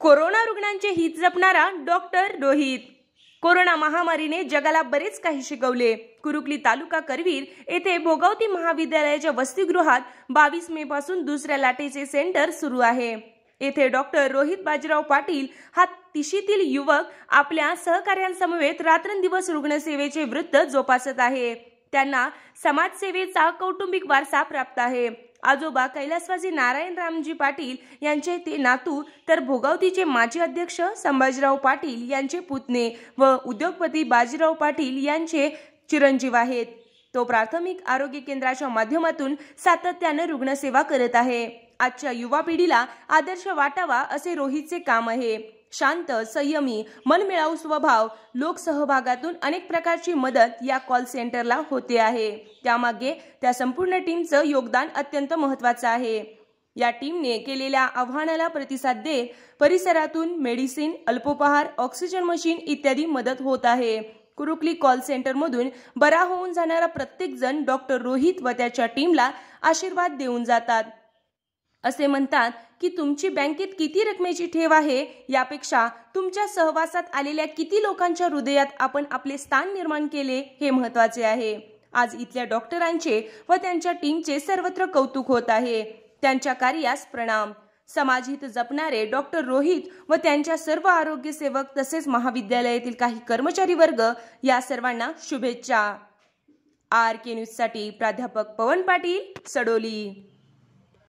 corona रुग्णांचे हित जपणारा डॉक्टर रोहित कोरोना महामारीने जगाला बरेच काही शिकवले कुरुकली तालुका करवीर येथे भोगावती महाविद्यालयाच्या वसतिगृहात बावीस मे पासून दुसऱ्या लाटेचे सेंटर सुरू आहे येथे डॉक्टर रोहित बाजीराव पाटील हा तिशीतील युवक आपल्या सहकार्यांसमवेत रात्रंदिवस रुग्णसेवेचे वृत्त जोपासत आहे त्यांना समाजसेवेचा कौटुंबिक वारसा प्राप्त आहे आजोबा कैलासवाजी नारायण रामजी पाटील यांचे ते नातू तर भोगावतीचे माजी अध्यक्ष संभाजीराव पाटील यांचे पुतणे व उद्योगपती बाजीराव पाटील यांचे चिरंजीव आहेत तो प्राथमिक आरोग्य केंद्राच्या माध्यमातून सातत्याने रुग्णसेवा करत आहे आजच्या युवा पिढीला आदर्श वाटावा असे रोहितचे काम आहे शांत संयमी मनमिळाऊ स्वभाव लोकसहभागातून अनेक प्रकारची मदत या कॉल सेंटरला होते आहे त्यामागे त्या संपूर्ण टीमचं योगदान अत्यंत महत्त्वाचं आहे या टीमने केलेल्या आव्हानाला प्रतिसाद देत परिसरातून मेडिसिन अल्पोपहार ऑक्सिजन मशीन इत्यादी मदत होत आहे कुरुकली कॉल सेंटरमधून बरा होऊन जाणारा प्रत्येकजण डॉक्टर रोहित व त्याच्या टीमला आशीर्वाद देऊन जातात असे म्हणतात की तुमची बँकेत किती रकमेची ठेव आहे यापेक्षा तुमच्या सहवासात आलेल्या किती लोकांच्या हृदयात आपण आपले स्थान निर्माण केले हे महत्वाचे आहे आज इथल्या डॉक्टरांचे व त्यांच्या टीमचे सर्वत्र कौतुक होत आहे त्यांच्या कार्यास प्रणाम समाजहित जपणारे डॉक्टर रोहित व त्यांच्या सर्व आरोग्य सेवक तसेच महाविद्यालयातील काही कर्मचारी वर्ग या सर्वांना शुभेच्छा आर के न्यूज साठी प्राध्यापक पवन पाटील सडोली